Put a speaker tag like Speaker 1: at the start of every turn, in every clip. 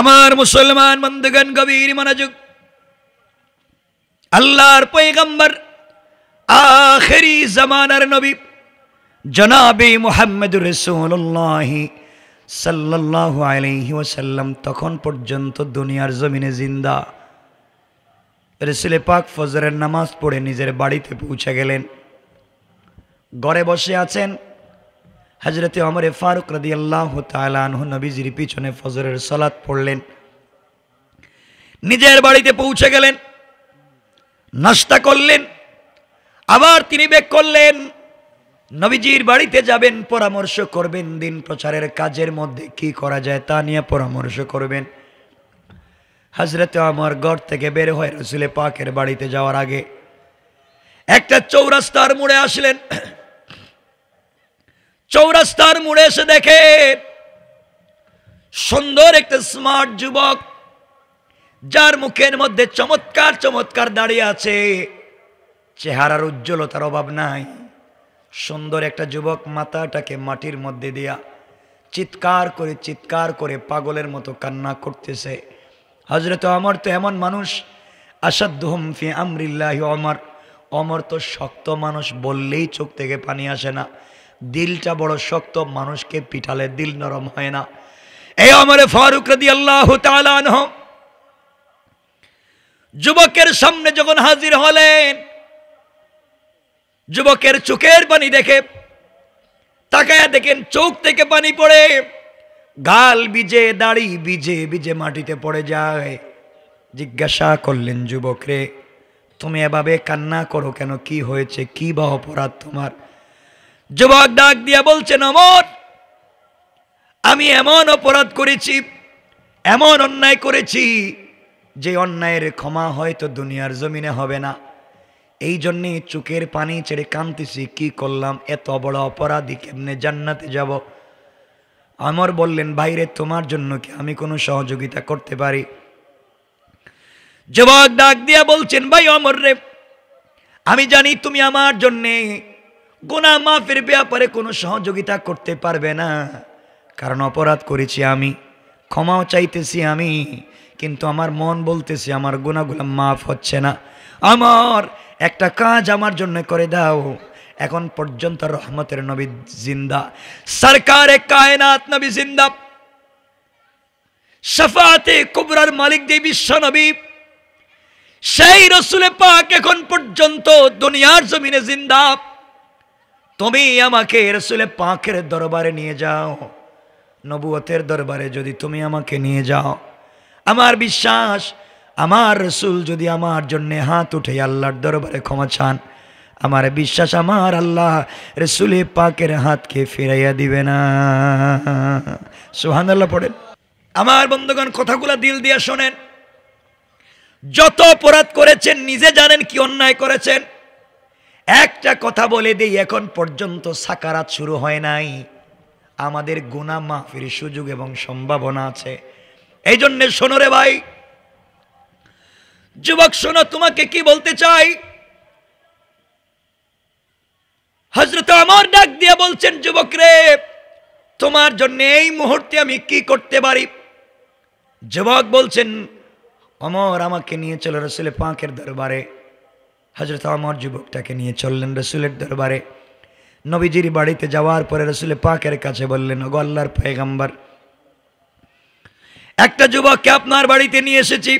Speaker 1: আমার মুসলমান বন্ধুগণ গভীর মনোযোগ আল্লাহর পৈগম্বর আখেরি জমানার নবী জনাবি মোহাম্মদুর রসুল্লাহি সাল্লাহ আলহি ওসাল্লাম তখন পর্যন্ত দুনিয়ার জমিনে জিন্দা রসুলে পাক ফজরের নামাজ পড়ে নিজের বাড়িতে পৌঁছে গেলেন ঘরে বসে আছেন অমর এ ফারুক রাদি আল্লাহ তালাহ নবীজির পিছনে ফজরের সলাৎ পড়লেন নিজের বাড়িতে পৌঁছে গেলেন নাস্তা করলেন আবার তিনি বেগ করলেন নবীজির বাড়িতে যাবেন পরামর্শ করবেন দিন প্রচারের কাজের মধ্যে কি করা যায় তা নিয়ে পরামর্শ করবেন হাজরতে আমার ঘর থেকে বের হয়ে রসুলে পাকের বাড়িতে যাওয়ার আগে একটা চৌরাস্তার মোড়ে আসলেন চৌরাস্তার মুড়ে এসে দেখে সুন্দর একটা স্মার্ট যুবক যার মুখের মধ্যে চমৎকার চমৎকার দাঁড়িয়ে আছে চেহারার উজ্জ্বলতার অভাব নাই সুন্দর একটা যুবক মাথাটাকে মাটির মধ্যে দিয়া চিৎকার করে চিৎকার করে পাগলের মতো কান্না করতেছে হজরত অমর তো এমন মানুষ আসাদুহম আমরিল্লাহ অমর অমর তো শক্ত মানুষ বললেই চোখ থেকে পানি আসে না দিলটা বড় শক্ত মানুষকে পিঠালে দিল নরম হয় না এই আমার ফারুক রাদি আল্লাহ যুবকের সামনে যখন হাজির হলেন যুবকের চোখের পানি দেখে তাকায় দেখেন চোখ থেকে পানি পড়ে গাল বিজে দাড়ি বিজে বিজে মাটিতে পড়ে যায় জিজ্ঞাসা করলেন যুবক রে তুমি এভাবে কান্না করো কেন কি হয়েছে কি বা অপরাধ তোমার যুবক ডাক দিয়া বলছেন অমর আমি এমন অপরাধ করেছি এমন অন্যায় করেছি যে অন্যায়ের ক্ষমা হয়তো দুনিয়ার জমিনে হবে না এই জন্যে চোখের পানি ছেড়ে কাঁদতেছি কি করলাম এত বড় অপরাধী কেমনে জান্নাতে যাব আমার বললেন বাইরে তোমার জন্য কি আমি কোনো সহযোগিতা করতে পারি যুবক ডাক দিয়া বলছেন ভাই অমর রে আমি জানি তুমি আমার জন্যে গোনা মাফের ব্যাপারে কোনো সহযোগিতা করতে পারবে না কারণ অপরাধ করেছি আমি ক্ষমাও চাইতেছি আমি কিন্তু আমার মন বলতেছি আমার গোনাগুলো মাফ হচ্ছে না আমার একটা কাজ আমার জন্য করে দাও এখন পর্যন্ত রহমতের নবী জিন্দা সরকারে কায়নাত নবী জিন্দা সাফাতে কুবরার মালিক দেবী বিশ্ব নবী সেই রসুলে পাক এখন পর্যন্ত দুনিয়ার জমিনে জিন্দা তুমি আমাকে রসুলে পাঁকের দরবারে নিয়ে যাও নবুয়তের দরবারে যদি তুমি আমাকে নিয়ে যাও আমার বিশ্বাস আমার রসুল যদি আমার জন্যে হাত উঠে আল্লাহর দরবারে ক্ষমা চান আমার বিশ্বাস আমার আল্লাহ রসুলে পাকের হাতকে ফিরাইয়া দিবে না সোহান আল্লাহ পড়েন আমার বন্ধুগণ কথাগুলো দিল দিয়ে শোনেন যত অপরাধ করেছেন নিজে জানেন কি অন্যায় করেছেন একটা কথা বলে দিই এখন পর্যন্ত সাকারাত শুরু হয় নাই আমাদের গুণা মাহফির সুযোগ এবং সম্ভাবনা আছে এই জন্যে শোনো রে ভাই যুবক শোনো তোমাকে কি বলতে চাই হজরত আমার ডাক দিয়ে বলছেন যুবক রে তোমার জন্য এই মুহূর্তে আমি কি করতে পারি যুবক বলছেন অমর আমাকে নিয়ে চলো রসুল পাঁকের দরবারে হজরত আমার যুবকটাকে নিয়ে চললেন রসুলের দরবারে নবীজির বাড়িতে যাওয়ার পরে রসুলের পাকের কাছে বললেন ওগো আল্লাহর পেগাম্বার একটা যুবককে আপনার বাড়িতে নিয়ে এসেছি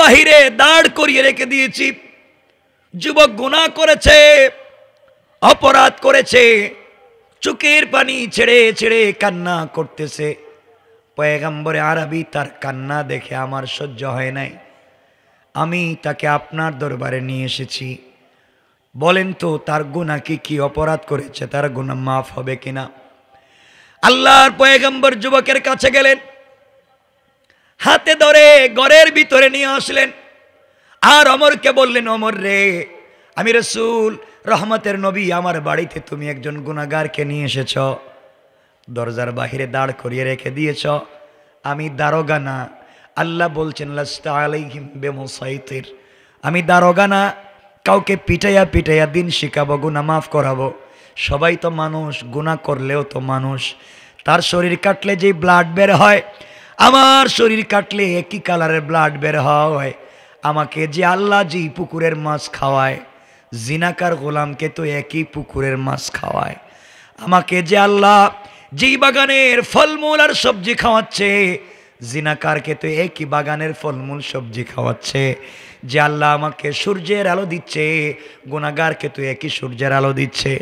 Speaker 1: বাহিরে দাঁড় করিয়ে রেখে দিয়েছি যুবক গুণা করেছে অপরাধ করেছে চুকের পানি ছেড়ে ছেড়ে কান্না করতেছে পয়গাম্বরে আরবি তার কান্না দেখে আমার সহ্য হয় নাই আমি তাকে আপনার দরবারে নিয়ে এসেছি বলেন তো তার গুণা কি কি অপরাধ করেছে তার গুণা মাফ হবে কিনা আল্লাহর পয়গম্বর যুবকের কাছে গেলেন হাতে ধরে ঘরের ভিতরে নিয়ে আসলেন আর অমরকে বললেন অমর রে আমি রসুল রহমতের নবী আমার বাড়িতে তুমি একজন গুণাগারকে নিয়ে এসেছ দরজার বাহিরে দাঁড় করিয়ে রেখে দিয়েছ আমি দারোগা না আল্লাহ বলছেন আমি দারোগা না কাউকে পিটাইয়া পিটাইয়া দিন শিখাবো গুণা মাফ করাবো সবাই তো মানুষ গুণা করলেও তো মানুষ তার শরীর কাটলে যে ব্লাড বের হয় আমার শরীর কাটলে একই কালারের ব্লাড বের হয় আমাকে যে আল্লাহ যে পুকুরের মাছ খাওয়ায় জিনাকার গোলামকে তো একই পুকুরের মাছ খাওয়ায় আমাকে যে আল্লাহ যেই বাগানের ফলমূল আর সবজি খাওয়াচ্ছে জিনাকারকে তো একই বাগানের ফলমূল সবজি খাওয়াচ্ছে যে আল্লাহ আমাকে সূর্যের আলো দিচ্ছে গুণাগারকে তো একই সূর্যের আলো দিচ্ছে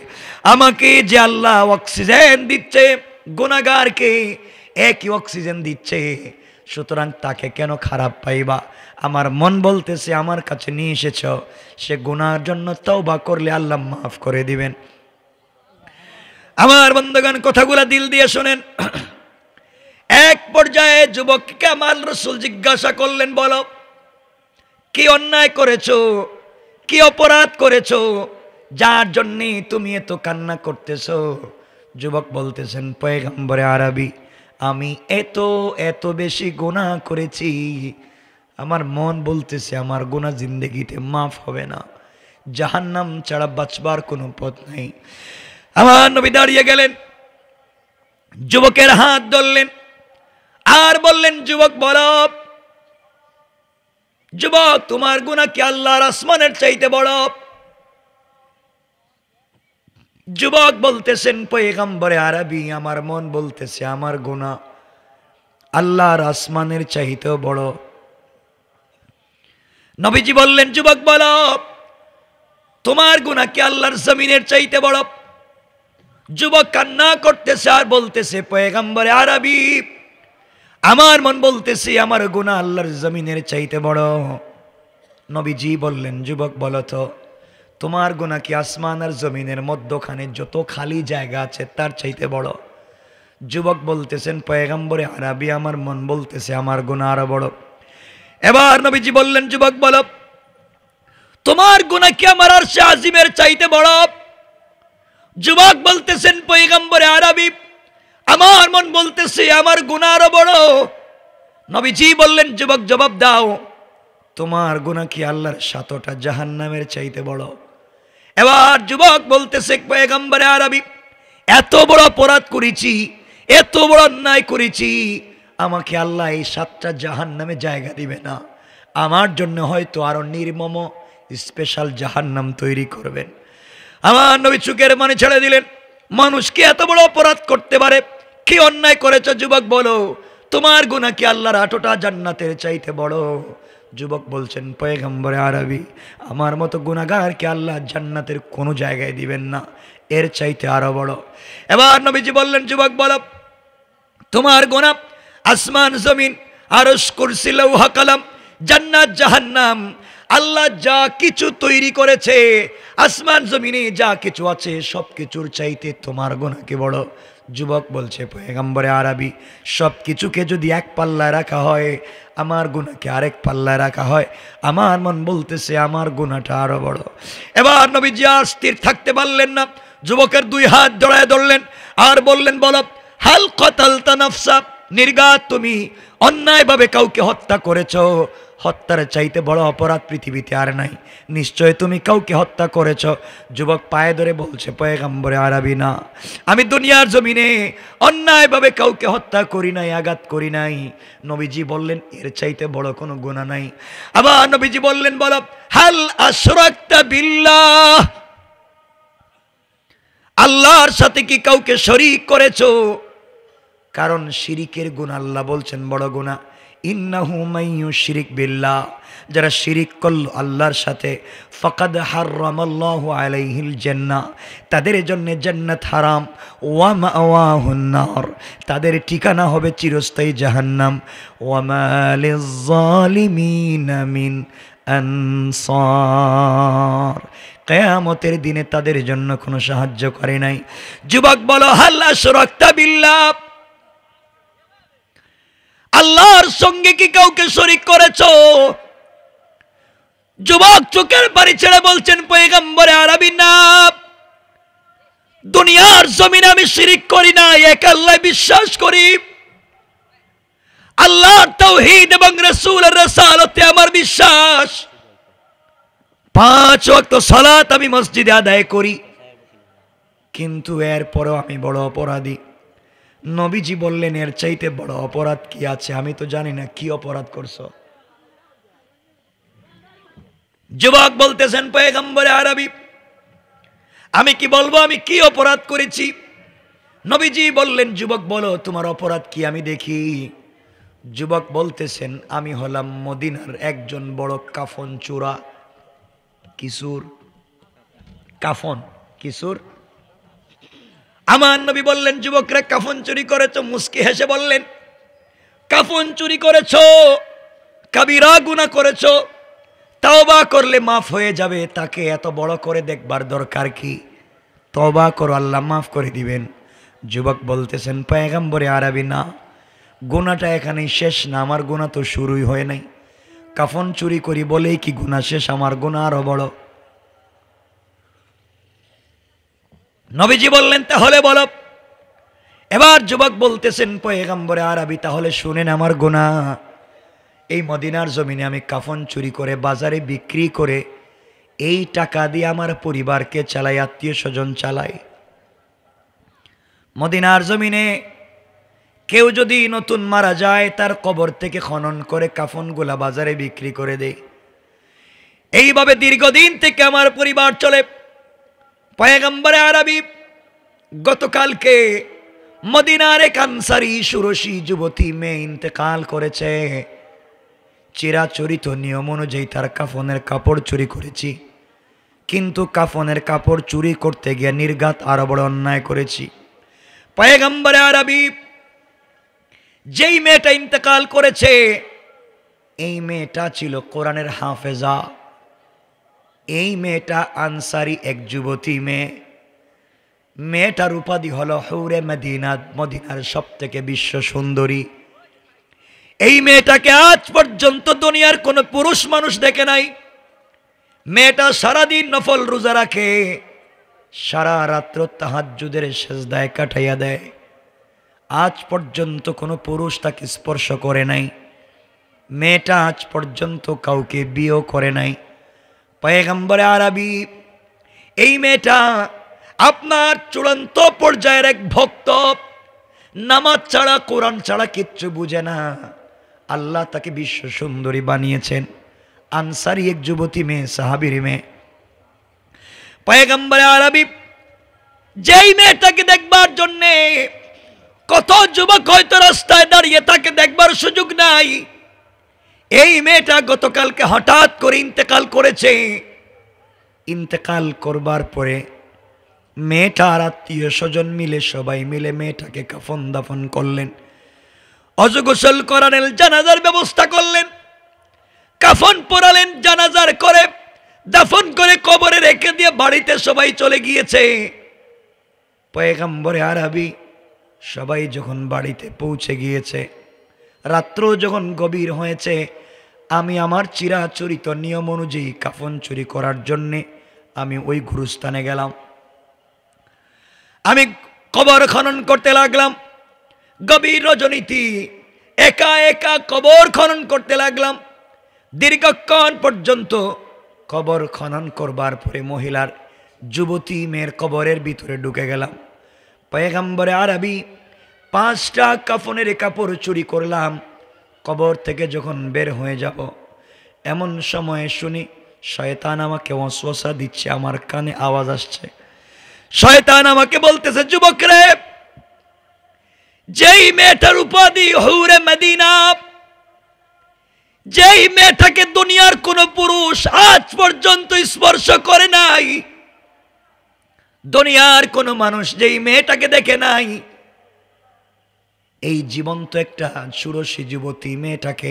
Speaker 1: আমাকে যে আল্লাহ অক্সিজেন দিচ্ছে গুণাগারকে একই অক্সিজেন দিচ্ছে সুতরাং তাকে কেন খারাপ পাইবা আমার মন বলতেছে আমার কাছে নিয়ে এসেছ সে গুনার জন্য তাও বা করলে আল্লাহ মাফ করে দিবেন আমার বন্ধগান কথাগুলা দিল দিয়ে শোনেন এক পর্যায়ে যুবককে আমার রসুল জিজ্ঞাসা করলেন বলো কি অন্যায় করেছো কি অপরাধ করেছো যার জন্যে তুমি এত কান্না করতেছ যুবক বলতেছেন পয়গম্বরে আরবি আমি এত এত বেশি গোনা করেছি আমার মন বলতেছে আমার গোনা জিন্দগিতে মাফ হবে না নাম ছাড়া বাঁচবার কোনো পথ নাই আমার নবী দাঁড়িয়ে গেলেন যুবকের হাত ধরলেন আর বললেন যুবক বলো যুবক তোমার গুণা কি আল্লাহর আসমানের চাইতে বড় যুবক বলতেছেন পৈগম্বরে আরবি আমার মন বলতেছে আমার গুণা আল্লাহর আসমানের চাইতে বড় নবীজি বললেন যুবক বল তোমার গুণা কি আল্লাহর জমিনের চাইতে বড় যুবক কান্না করতেছে আর বলতেছে পয়গাম্বরে আরবি আমার মন বলতেছে আমার গুণা আল্লাহর জমিনের চাইতে বড় নবীজি বললেন যুবক তো তোমার গুণা কি আসমান আর জমিনের মধ্যখানে যত খালি জায়গা আছে তার চাইতে বড় যুবক বলতেছেন পয়গম্বরে আরবি আমার মন বলতেছে আমার গুণা আরো বড় এবার নবীজি বললেন যুবক বল তোমার গুণা কি আমার আর সে আজিমের চাইতে বড় যুবক বলতেছেন পয়গম্বরে আরবি আমার মন বলতেছে আমার গুণা আরো বড় নবীজি বললেন যুবক জবাব দাও তোমার গুণা কি আল্লাহর সাতটা জাহান্নামের চাইতে বড় এবার যুবক বলতেছে পয়গম্বরে আরবি এত বড় অপরাধ করেছি এত বড় অন্যায় করেছি আমাকে আল্লাহ এই সাতটা জাহান নামে জায়গা দিবে না আমার জন্য হয়তো আরও নির্মম স্পেশাল জাহান্নাম তৈরি করবেন আমার নবী চুকের মানে ছেড়ে দিলেন মানুষ কি এত বড় অপরাধ করতে পারে কি অন্যায় করেছ যুবক বলো তোমার গুণা কি আল্লাহর আটোটা জান্নাতের চাইতে বড় যুবক বলছেন পয়েগম্বরে আরবি আমার মতো কি আল্লাহ জান্নাতের কোনো জায়গায় দিবেন না এর চাইতে আরো বড় এবার নবীজি বললেন যুবক বল তোমার গোনা আসমান জমিন আরস কুরসি লৌহা কালাম জান্নাত জাহান্নাম আল্লাহ যা কিছু তৈরি করেছে আসমান জমিনে যা কিছু আছে সব কিছুর চাইতে তোমার গোনাকে বড় যুবক বলছে পয়গাম্বরে আরবি সব কিছুকে যদি এক পাল্লায় রাখা হয় আমার গুণাকে আরেক পাল্লায় রাখা হয় আমার মন বলতেছে আমার গুণাটা আরও বড় এবার নবীজি আর স্থির থাকতে পারলেন না যুবকের দুই হাত জড়ায় ধরলেন আর বললেন বল হাল কতাল তানাফসা নির্গা তুমি অন্যায়ভাবে কাউকে হত্যা করেছো হত্যার চাইতে বড় অপরাধ পৃথিবীতে আর নাই নিশ্চয় তুমি কাউকে হত্যা করেছ যুবক পায়ে ধরে বলছে পয়গাম্বরে আরাবি না আমি দুনিয়ার জমিনে অন্যায়ভাবে কাউকে হত্যা করি নাই আঘাত করি নাই নবীজি বললেন এর চাইতে বড় কোনো গুণা নাই আবার নবীজি বললেন বল হাল আশরাক্তা বিল্লা আল্লাহর সাথে কি কাউকে শরিক করেছ কারণ শিরিকের গুণ আল্লাহ বলছেন বড় গুণা ইন্নাহু শিরিক বিল্লা যারা শিরিক করল আল্লাহর সাথে ফকাদ হারামাল্লাহু আলাইহিল জেন্না তাদের জন্য জান্নাত হারাম ওয়া মাওয়াহুন তাদের ঠিকানা হবে চিরস্থায়ী জাহান্নাম ওয়া জালিমিন জালিমিনা আনসার কেয়ামতের দিনে তাদের জন্য কোনো সাহায্য করে নাই যুবক বলো হাল্লা সুরক্তা বিল্লাভ আল্লাহর সঙ্গে কি কাউকে শরিক করেছ যুবক চোখের বাড়ি ছেড়ে বলছেন পৈগম্বরে আরবি না দুনিয়ার জমিনে আমি শিরিক করি না এক আল্লাহ বিশ্বাস করি আল্লাহর তৌহিদ এবং রসুল রসালতে আমার বিশ্বাস পাঁচ অক্ত সালাত আমি মসজিদে আদায় করি কিন্তু এরপরও আমি বড় অপরাধী নবীজি বললেন এর চাইতে বড় অপরাধ কি আছে আমি তো জানি না কি অপরাধ করছো যুবক বলতেছেন পয়গম্বরে আরবি আমি কি বলবো আমি কি অপরাধ করেছি নবীজি বললেন যুবক বলো তোমার অপরাধ কি আমি দেখি যুবক বলতেছেন আমি হলাম মদিনার একজন বড় কাফন চূড়া কিশোর কাফন কিশোর আমার নবী বললেন যুবকরা কাফন চুরি করেছ মুসকি হেসে বললেন কাফন চুরি করেছ কাবিরা গুণা করেছ তাওবা করলে মাফ হয়ে যাবে তাকে এত বড় করে দেখবার দরকার কি তবা করো আল্লাহ মাফ করে দিবেন যুবক বলতেছেন পায়গাম্বরে আরবি না গুণাটা এখানেই শেষ না আমার গুণা তো শুরুই হয় নাই কাফন চুরি করি বলেই কি গুণা শেষ আমার গুণা আরও বড় নবীজি বললেন তাহলে বলো এবার যুবক বলতেছেন পয়েগাম্বরে আরবি তাহলে শুনেন আমার গোনা এই মদিনার জমিনে আমি কাফন চুরি করে বাজারে বিক্রি করে এই টাকা দিয়ে আমার পরিবারকে চালাই আত্মীয় স্বজন চালাই মদিনার জমিনে কেউ যদি নতুন মারা যায় তার কবর থেকে খনন করে কাফনগুলা বাজারে বিক্রি করে দেয় এইভাবে দীর্ঘদিন থেকে আমার পরিবার চলে পয়গম্বরে আরবি গতকালকে মদিনারে কানসারি আনসারি সুরসী যুবতী মেয়ে ইন্তেকাল করেছে চিরাচরিত নিয়ম অনুযায়ী তার কাফনের কাপড় চুরি করেছি কিন্তু কাফনের কাপড় চুরি করতে গিয়ে নির্ঘাত আরো বড় অন্যায় করেছি পয়গম্বরে আরবি যেই মেয়েটা ইন্তেকাল করেছে এই মেয়েটা ছিল কোরআনের হাফেজা এই মেয়েটা আনসারি এক যুবতী মেয়ে মেয়েটার উপাধি হল হৌরে মদিনাত মদিনার সব থেকে বিশ্ব সুন্দরী এই মেয়েটাকে আজ পর্যন্ত দুনিয়ার কোনো পুরুষ মানুষ দেখে নাই মেয়েটা সারাদিন নফল রোজা রাখে সারা রাত্র তাহার যুদের সেজদায় কাটাইয়া দেয় আজ পর্যন্ত কোনো পুরুষ তাকে স্পর্শ করে নাই মেয়েটা আজ পর্যন্ত কাউকে বিয়েও করে নাই পয়গম্বর আরবি এই মেয়েটা আপনার চূড়ান্ত পর্যায়ের এক ভক্ত নামাজ ছাড়া কোরআন ছাড়া কিচ্ছু বুঝে না আল্লাহ তাকে বিশ্ব সুন্দরী বানিয়েছেন আনসারি এক যুবতী মেয়ে সাহাবির মেয়ে পয়েগম্বরে আরবি যেই মেয়েটাকে দেখবার জন্যে কত যুবক হয়তো রাস্তায় দাঁড়িয়ে তাকে দেখবার সুযোগ নাই এই মেয়েটা গতকালকে হঠাৎ করে ইন্তেকাল করেছে ইন্তেকাল করবার পরে মেয়েটা আর আত্মীয় স্বজন মিলে সবাই মিলে মেয়েটাকে কাফন দাফন করলেন অজগোসল করালেন জানাজার ব্যবস্থা করলেন কাফন পরালেন জানাজার করে দাফন করে কবরে রেখে দিয়ে বাড়িতে সবাই চলে গিয়েছে আর আবি সবাই যখন বাড়িতে পৌঁছে গিয়েছে রাত্র যখন গভীর হয়েছে আমি আমার চিরাচরিত নিয়ম অনুযায়ী কাফন চুরি করার জন্যে আমি ওই গুরুস্থানে গেলাম আমি কবর খনন করতে লাগলাম গভীর রজনীতি একা একা কবর খনন করতে লাগলাম দীর্ঘক্ষণ পর্যন্ত কবর খনন করবার পরে মহিলার যুবতী মেয়ের কবরের ভিতরে ঢুকে গেলাম পয়গাম্বরে আরবি পাঁচটা কাফনের কাপড় চুরি করলাম কবর থেকে যখন বের হয়ে যাব এমন সময়ে শুনি শয়তান আমাকে অশ্বাসা দিচ্ছে আমার কানে আওয়াজ আসছে শয়তান আমাকে বলতেছে যুবক রে যেই মেয়েটার উপাধি হৌরে মেদিনা যেই মেয়েটাকে দুনিয়ার কোন পুরুষ আজ পর্যন্ত স্পর্শ করে নাই দুনিয়ার কোন মানুষ যেই মেয়েটাকে দেখে নাই এই জীবন্ত একটা সুরসী যুবতী মেয়েটাকে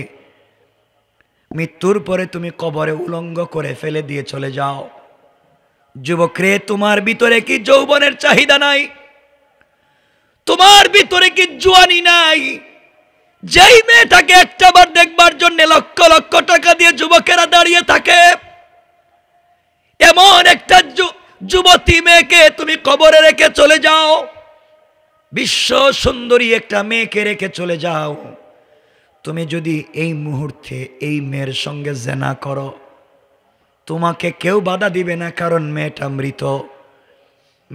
Speaker 1: মৃত্যুর পরে তুমি কবরে উলঙ্গ করে ফেলে দিয়ে চলে যাও যুবকরে তোমার ভিতরে কি যৌবনের চাহিদা নাই তোমার ভিতরে কি জোয়ানি নাই যেই মেয়েটাকে একটাবার দেখবার জন্য লক্ষ লক্ষ টাকা দিয়ে যুবকেরা দাঁড়িয়ে থাকে এমন একটা যুবতী মেয়েকে তুমি কবরে রেখে চলে যাও বিশ্ব সুন্দরী একটা মেয়েকে রেখে চলে যাও তুমি যদি এই মুহূর্তে এই মেয়ের সঙ্গে জেনা করো তোমাকে কেউ বাধা দিবে না কারণ মেয়েটা মৃত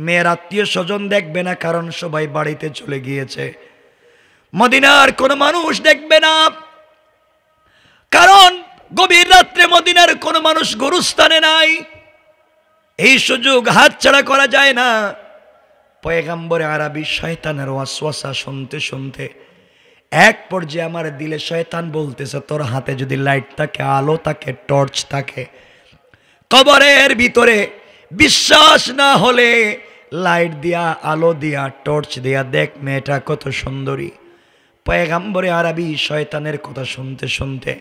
Speaker 1: মেয়ের আত্মীয় স্বজন দেখবে না কারণ সবাই বাড়িতে চলে গিয়েছে মদিনার কোনো মানুষ দেখবে না কারণ গভীর রাত্রে মদিনার কোনো মানুষ গরুস্থানে নাই এই সুযোগ হাতছাড়া করা যায় না পয়গাম্বরে আরবি শয়তানের ওয়াসওয়াসা শুনতে শুনতে এক পর্যায়ে আমার দিলে শয়তান বলতেছে তোর হাতে যদি লাইট থাকে আলো থাকে টর্চ থাকে কবরের ভিতরে বিশ্বাস না হলে লাইট দিয়া আলো দিয়া টর্চ দিয়া দেখ মেয়েটা কত সুন্দরী পয়গাম্বরে আরবি শয়তানের কথা শুনতে শুনতে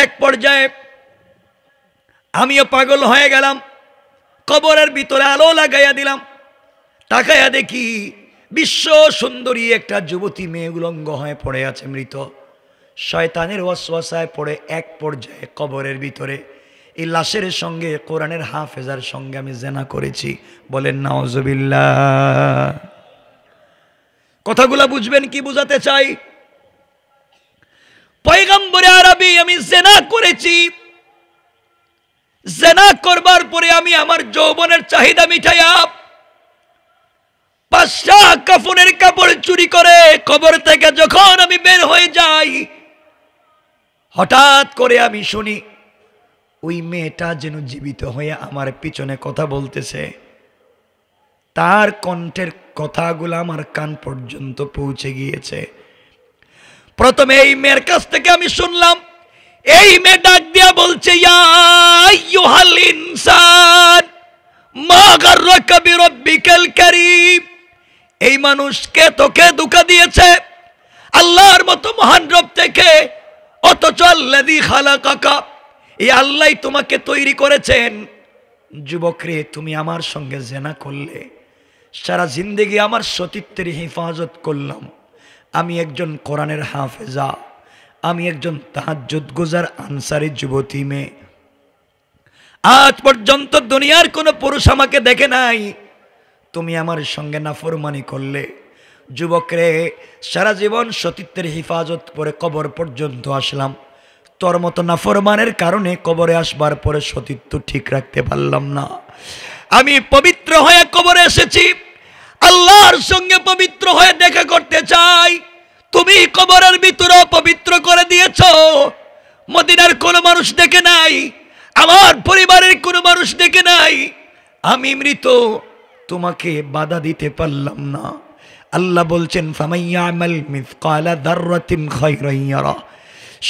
Speaker 1: এক পর্যায়ে আমিও পাগল হয়ে গেলাম কবরের ভিতরে আলো লাগাইয়া দিলাম তাকায়া দেখি বিশ্ব সুন্দরী একটা যুবতী মেয়ে উলঙ্গ হয়ে পড়ে আছে মৃত শয়তানের ওয়াসওয়াসায় পড়ে এক পর্যায়ে কবরের ভিতরে এই লাশের সঙ্গে কোরআনের হাফেজার সঙ্গে আমি জেনা করেছি বলেন নওয়াজবিল্লা কথাগুলা বুঝবেন কি বুঝাতে চাই পয়গম্বরে আরবি আমি জেনা করেছি জেনা করবার পরে আমি আমার যৌবনের চাহিদা মিঠাইয়া পাঁচটা কাফনের কাপড় চুরি করে কবর থেকে যখন আমি বের হয়ে যাই হঠাৎ করে আমি শুনি ওই মেয়েটা যেন জীবিত হয়ে আমার পিছনে কথা বলতেছে তার কণ্ঠের কথাগুলো আমার কান পর্যন্ত পৌঁছে গিয়েছে প্রথমে এই মেয়ের কাছ থেকে আমি শুনলাম এই মেয়ে ডাক দিয়া বলছে ইনসান মা গার্রাকা বিরব্বিকাল কারীম এই মানুষকে তোকে দুকা দিয়েছে আল্লাহর মতো মহান রব থেকে অথচ চলি খালা কাকা এই আল্লাহ তোমাকে তৈরি করেছেন যুবক রে তুমি আমার সঙ্গে জেনা করলে সারা জিন্দগি আমার সতীত্বের হেফাজত করলাম আমি একজন কোরআনের হাফেজা আমি একজন তাহাজুদ গুজার আনসারি যুবতী মেয়ে আজ পর্যন্ত দুনিয়ার কোনো পুরুষ আমাকে দেখে নাই তুমি আমার সঙ্গে নাফরমানি করলে যুবকরে সারা জীবন সতীত্বের হেফাজত পরে কবর পর্যন্ত আসলাম তোর মতো নাফরমানের কারণে কবরে আসবার পরে সতীত্ব ঠিক রাখতে পারলাম না আমি পবিত্র হয়ে কবরে এসেছি আল্লাহর সঙ্গে পবিত্র হয়ে দেখা করতে চাই তুমি কবরের ভিতরে পবিত্র করে দিয়েছ মদিনার কোনো মানুষ দেখে নাই আমার পরিবারের কোনো মানুষ দেখে নাই আমি মৃত তোমাকে বাধা দিতে পারলাম না আল্লাহ বলছেন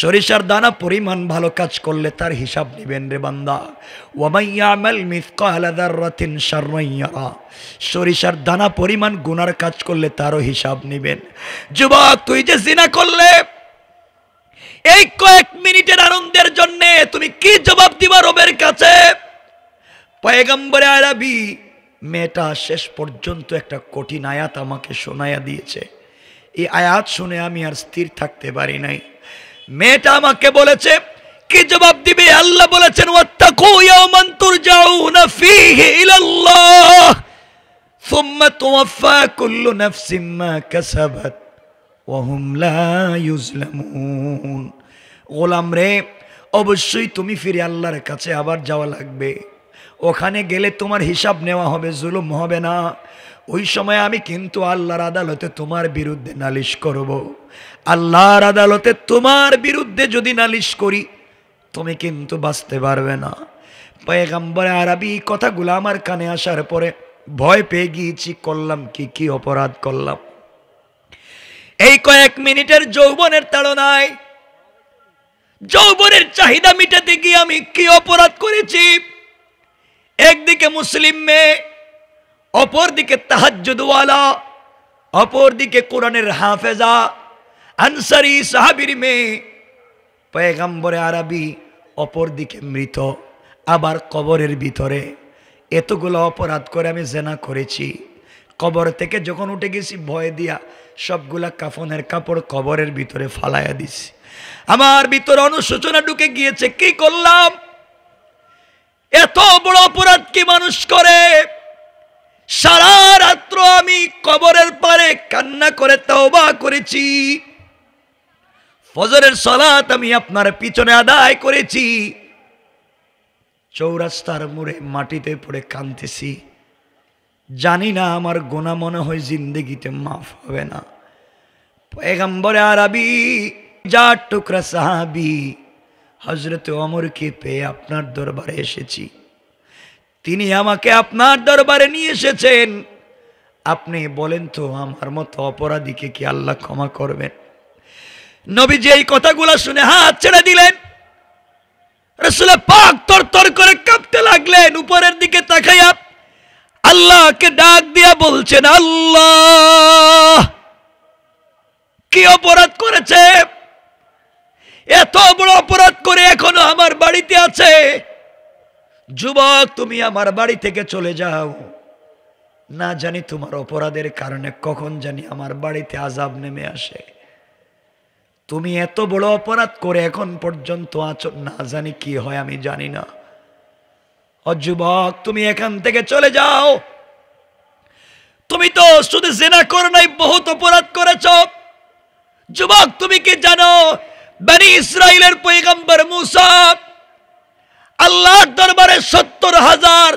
Speaker 1: সরিষার দানা পরিমাণ ভালো কাজ করলে তার হিসাব নেবেন রে বান্দা সরিষার দানা পরিমাণ গুনার কাজ করলে তারও হিসাব নেবেন যুবক তুই যে জিনা করলে এই কয়েক মিনিটের আনন্দের জন্যে তুমি কি জবাব দিবা রবের কাছে পয়গম্বরে আরবি মেয়েটা শেষ পর্যন্ত একটা কঠিন আয়াত আমাকে শোনায়া দিয়েছে এই আয়াত শুনে আমি আর স্থির থাকতে পারি নাই মেয়েটা আমাকে বলেছে কি জবাব দিবে আল্লাহ বলেছেন সুম্মা কুল্লু হুম গোলাম রে অবশ্যই তুমি ফিরে আল্লাহর কাছে আবার যাওয়া লাগবে ওখানে গেলে তোমার হিসাব নেওয়া হবে জুলুম হবে না ওই সময় আমি কিন্তু আল্লাহর আদালতে তোমার বিরুদ্ধে নালিশ করব। আল্লাহর আদালতে তোমার বিরুদ্ধে যদি নালিশ করি তুমি কিন্তু বাঁচতে পারবে না পয়গাম্বরে আরবি কথাগুলো আমার কানে আসার পরে ভয় পেয়ে গিয়েছি করলাম কি কি অপরাধ করলাম এই কয়েক মিনিটের যৌবনের তাড়নায় যৌবনের চাহিদা মিটাতে গিয়ে আমি কি অপরাধ করেছি একদিকে মুসলিম মেয়ে অপরদিকে তাহাজুদওয়ালা অপরদিকে কোরআনের হাফেজা আনসারি সাহাবির মেয়ে পয়গাম্বরে আরবি অপরদিকে মৃত আবার কবরের ভিতরে এতগুলো অপরাধ করে আমি জেনা করেছি কবর থেকে যখন উঠে গেছি ভয় দিয়া সবগুলা কাফনের কাপড় কবরের ভিতরে ফালাইয়া দিছি আমার ভিতরে অনুশোচনা ঢুকে গিয়েছে কি করলাম এত বড় অপরাধ কি মানুষ করে সারা রাত্র আমি কবরের পারে কান্না করে তওবা করেছি ফজরের সালাত আমি আপনার পিছনে আদায় করেছি চৌরাস্তার মোড়ে মাটিতে পড়ে কাঁদতেছি জানি না আমার গোনা মনে হয় জিন্দগিতে মাফ হবে না পেগম্বরে আরবি যা টুকরা সাহাবি হজরত অমরকে পেয়ে আপনার দরবারে এসেছি তিনি আমাকে আপনার দরবারে নিয়ে এসেছেন আপনি বলেন তো আমার মতো অপরাধীকে কি আল্লাহ ক্ষমা করবেন নবীজি এই কথাগুলো শুনে হাত ছেড়ে দিলেন পাক তর তর করে কাঁপতে লাগলেন উপরের দিকে তাকাইয়া আল্লাহকে ডাক দিয়া বলছেন আল্লাহ কি অপরাধ করেছে এত বড় অপরাধ করে এখনো আমার বাড়িতে আছে যুবক তুমি আমার বাড়ি থেকে চলে যাও না জানি তোমার অপরাধের কারণে কখন জানি আমার বাড়িতে আজাব নেমে আসে তুমি এত বড় অপরাধ করে এখন পর্যন্ত আছো না জানি কি হয় আমি জানি না অযুবক তুমি এখান থেকে চলে যাও তুমি তো শুধু জেনা করো নাই বহুত অপরাধ করেছ যুবক তুমি কি জানো বানি ইসরায়েলের পৈগম্বর মুসা আল্লাহর দরবারে সত্তর হাজার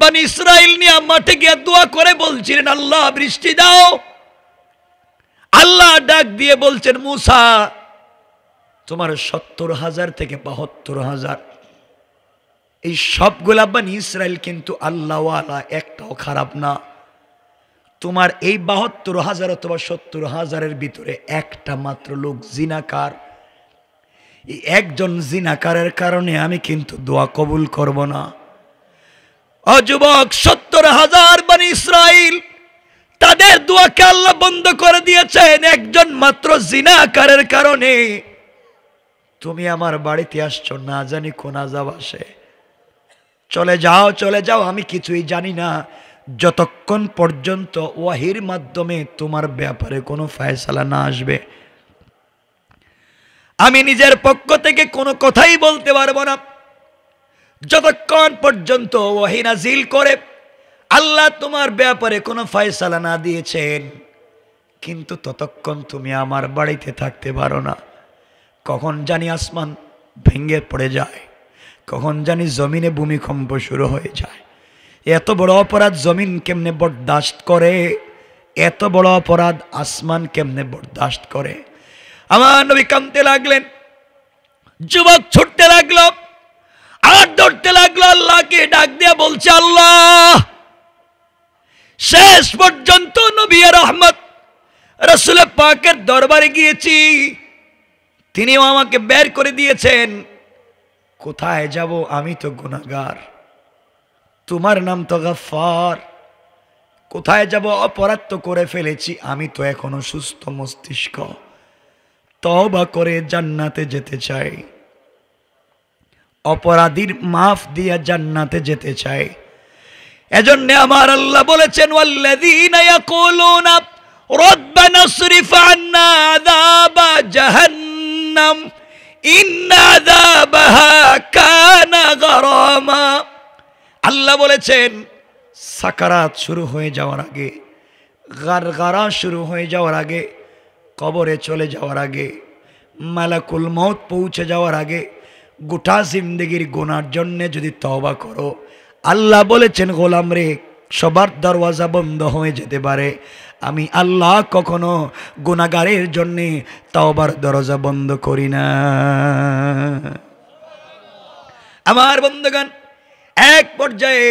Speaker 1: বানি ইসরায়েল নিয়ে মাঠে গিয়ে দোয়া করে বলছিলেন আল্লাহ বৃষ্টি দাও আল্লাহ ডাক দিয়ে বলছেন মুসা তোমার সত্তর হাজার থেকে বাহাত্তর হাজার এই সবগুলা বানি ইসরায়েল কিন্তু আল্লাহওয়ালা একটাও খারাপ না তোমার এই বাহাত্তর হাজার অথবা সত্তর হাজারের ভিতরে একটা মাত্র লোক জিনাকার একজন জিনাকারের কারণে আমি কিন্তু দোয়া কবুল করব না অযুবক সত্তর হাজার বানি ইসরাইল তাদের দোয়াকে আল্লাহ বন্ধ করে দিয়েছেন একজন মাত্র জিনাকারের কারণে তুমি আমার বাড়িতে আসছো না জানি কোন আজাব আসে চলে যাও চলে যাও আমি কিছুই জানি না যতক্ষণ পর্যন্ত ওয়াহির মাধ্যমে তোমার ব্যাপারে কোনো ফয়সালা না আসবে আমি নিজের পক্ষ থেকে কোনো কথাই বলতে পারবো না যতক্ষণ পর্যন্ত জিল করে আল্লাহ তোমার ব্যাপারে কোনো ফয়সালা না দিয়েছেন কিন্তু ততক্ষণ তুমি আমার বাড়িতে থাকতে পারো না কখন জানি আসমান ভেঙে পড়ে যায় কখন জানি জমিনে ভূমিকম্প শুরু হয়ে যায় এত বড় অপরাধ জমিন কেমনে বরদাস্ত করে এত বড় অপরাধ আসমান কেমনে বরদাস্ত করে আমার নবী কাঁদতে লাগলেন যুবক ছুটতে লাগলো আর ধরতে লাগলো আল্লাহকে ডাক দিয়া বলছে আল্লাহ শেষ পর্যন্ত নবী রহমত রসুল পাকের দরবারে গিয়েছি তিনিও আমাকে বের করে দিয়েছেন কোথায় যাব আমি তো গুণাগার তোমার নাম তো গাফার কোথায় যাব অপরাধ করে ফেলেছি আমি তো এখনো সুস্থ মস্তিষ্ক তবা করে জান্নাতে যেতে চাই অপরাধীর মাফ দিয়া জান্নাতে যেতে চাই এজন্য আমার আল্লাহ বলেছেন জাহান্নাম আল্লাহ বলেছেন সাকারাত শুরু হয়ে যাওয়ার আগে গার শুরু হয়ে যাওয়ার আগে কবরে চলে যাওয়ার আগে মালাকুল মত পৌঁছে যাওয়ার আগে গোটা জিন্দগির গোনার জন্যে যদি তবা করো আল্লাহ বলেছেন গোলাম রে সবার দরওয়াজা বন্ধ হয়ে যেতে পারে আমি আল্লাহ কখনো গুণাগারের জন্যে তবার দরজা বন্ধ করি না আমার বন্ধুগান এক পর্যায়ে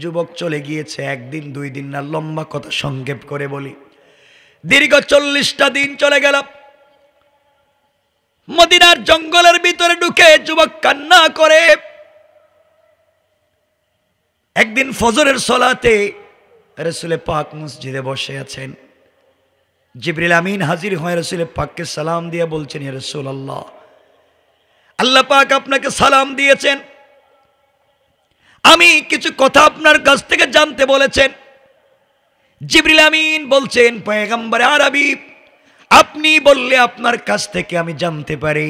Speaker 1: যুবক চলে গিয়েছে একদিন দুই দিন না লম্বা কথা সংক্ষেপ করে বলি দীর্ঘ চল্লিশটা দিন চলে গেল মদিনার জঙ্গলের ভিতরে ঢুকে যুবক কান্না করে একদিন ফজরের সলাতে রসুলে পাক মসজিদে বসে আছেন জিবরিল আমিন হাজির হয়ে রসুলে পাককে সালাম দিয়ে বলছেন রসুল আল্লাহ আল্লাহ পাক আপনাকে সালাম দিয়েছেন আমি কিছু কথা আপনার কাছ থেকে জানতে বলেছেন জিবরিল আমিন বলছেন পয়গম্বর আরবি আপনি বললে আপনার কাছ থেকে আমি জানতে পারি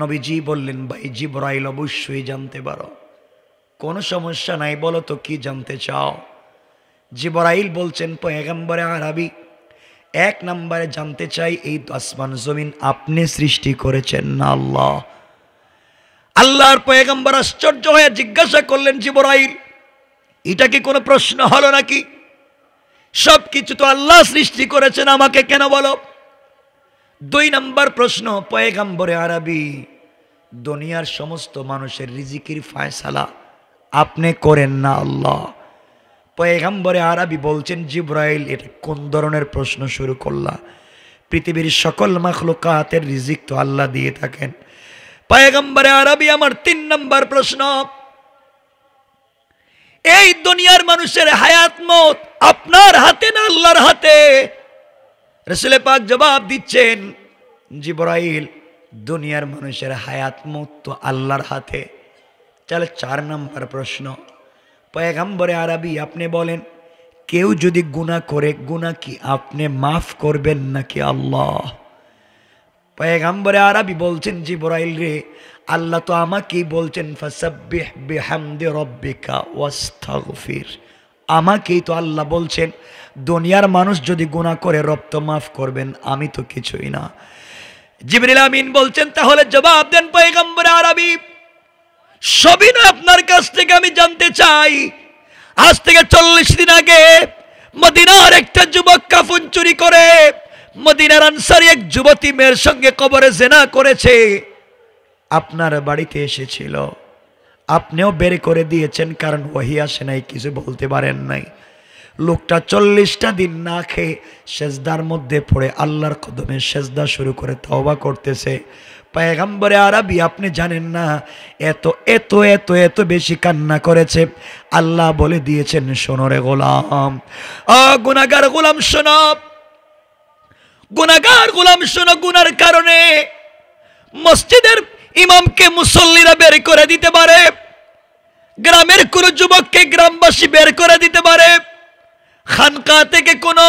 Speaker 1: নবীজি বললেন ভাই জিব্রাইল অবশ্যই জানতে পারো কোনো সমস্যা নাই বলো তো কি জানতে চাও জিবরাইল বলছেন পয়গাম্বরে আরবি এক নম্বরে জানতে চাই এই আসমান জমিন আপনি সৃষ্টি করেছেন না আল্লাহ আল্লাহর পয়গম্বর আশ্চর্য হয়ে জিজ্ঞাসা করলেন জিবরাইল এটা কি কোনো প্রশ্ন হলো নাকি সব কিছু তো আল্লাহ সৃষ্টি করেছেন আমাকে কেন বলো দুই নম্বর প্রশ্ন পয়গাম্বরে আরবি দুনিয়ার সমস্ত মানুষের রিজিকির ফায়সালা আপনি করেন না আল্লাহ পয়গাম্বরে আরবি বলছেন জিব্রাইল এটা কোন ধরনের প্রশ্ন শুরু করলা পৃথিবীর সকল মাখলুকাতের রিজিক তো আল্লাহ দিয়ে থাকেন পয়গাম্বরে আরবি আমার তিন নম্বর প্রশ্ন এই দুনিয়ার মানুষের হায়াত মত আপনার হাতে না আল্লাহর হাতে রসুলে পাক জবাব দিচ্ছেন জিব্রাইল দুনিয়ার মানুষের হায়াত মত তো আল্লাহর হাতে তাহলে চার নম্বর প্রশ্ন পয়গাম্বরে আরবি আপনি বলেন কেউ যদি গুণা করে গুণা কি আপনি মাফ করবেন নাকি আল্লাহ পয়গাম্বরে আরবি বলছেন জিব্রাইল রে আল্লাহ তো আমাকেই বলছেন ফাসাব্বিহ আমাকেই তো আল্লাহ বলছেন দুনিয়ার মানুষ যদি গুণা করে রপ্ত মাফ করবেন আমি তো কিছুই না জিবরিল আমিন বলছেন তাহলে জবাব দেন পয়গম্বর আরবি সবই না আপনার কাছ থেকে আমি জানতে চাই আজ থেকে চল্লিশ দিন আগে মদিনার একটা যুবক কাফুন চুরি করে মদিনার আনসারি এক যুবতী মেয়ের সঙ্গে কবরে জেনা করেছে আপনার বাড়িতে এসেছিল আপনিও বের করে দিয়েছেন কারণ ওহি আসে নাই কিছু বলতে পারেন নাই লোকটা চল্লিশটা দিন না খেয়ে সেজদার মধ্যে পড়ে আল্লাহর কদমে সেজদা শুরু করে তওবা করতেছে পায়গাম্বরে আরবি আপনি জানেন না এত এত এত এত বেশি কান্না করেছে আল্লাহ বলে দিয়েছেন সোনরে গোলাম আ গুনাগার গোলাম সোনব গুনাগার গোলাম শোনো গুনার কারণে মসজিদের ইমামকে মুসল্লিরা বের করে দিতে পারে গ্রামের কোনো যুবককে গ্রামবাসী বের করে দিতে পারে খানকা থেকে কোনো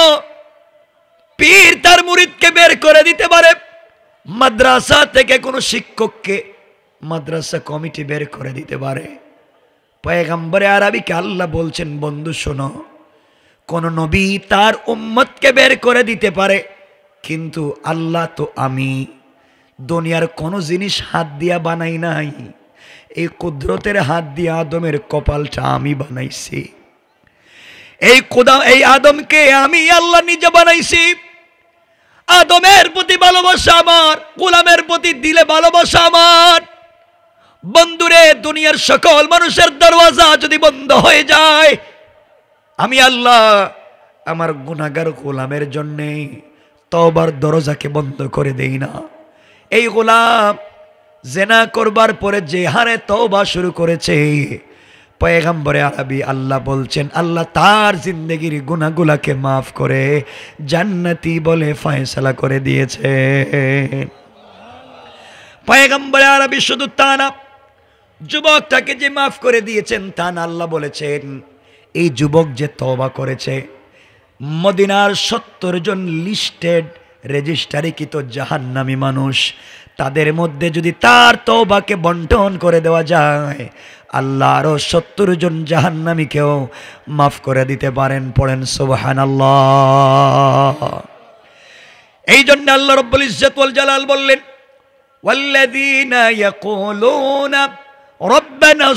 Speaker 1: পীর তার মুরিদকে বের করে দিতে পারে মাদ্রাসা থেকে কোনো শিক্ষককে মাদ্রাসা কমিটি বের করে দিতে পারে পয়গাম্বরে আরবিকে আল্লাহ বলছেন বন্ধু শোনো কোন নবী তার উম্মতকে বের করে দিতে পারে কিন্তু আল্লাহ তো আমি দুনিয়ার কোনো জিনিস হাত দিয়া বানাই নাই এই কুদরতের হাত দিয়া আদমের কপালটা আমি বানাইছি এই কোদা এই আদমকে আমি আল্লাহ নিজে বানাইছি আদমের প্রতি ভালোবাসা আমার গোলামের প্রতি দিলে ভালোবাসা আমার বন্ধুরে দুনিয়ার সকল মানুষের দরওয়াজা যদি বন্ধ হয়ে যায় আমি আল্লাহ আমার গুণাগার গোলামের জন্যে তবার দরজাকে বন্ধ করে দেই না এই গোলাম জেনা করবার পরে যে হারে তওবা শুরু করেছে পয়গাম্বরে আরবি আল্লাহ বলছেন আল্লাহ তার জিন্দগির গুনাগুলাকে মাফ করে জান্নাতি বলে ফয়সলা করে দিয়েছে পয়গাম্বরে আরবি শুধু তা না যুবকটাকে যে মাফ করে দিয়েছেন তা না আল্লাহ বলেছেন এই যুবক যে তবা করেছে মদিনার সত্তর জন লিস্টেড রেজিস্টারিকৃত জাহান নামি মানুষ তাদের মধ্যে যদি তার তোবাকে বন্টন করে দেওয়া যায় আল্লাহ আরও সত্তর জন কেউ মাফ করে দিতে পারেন পড়েন সোহান আল্লাহ এই জন্য আল্লাহ রব্বুল ইজ্জতুল জালাল বললেন والذين يقولون ربنا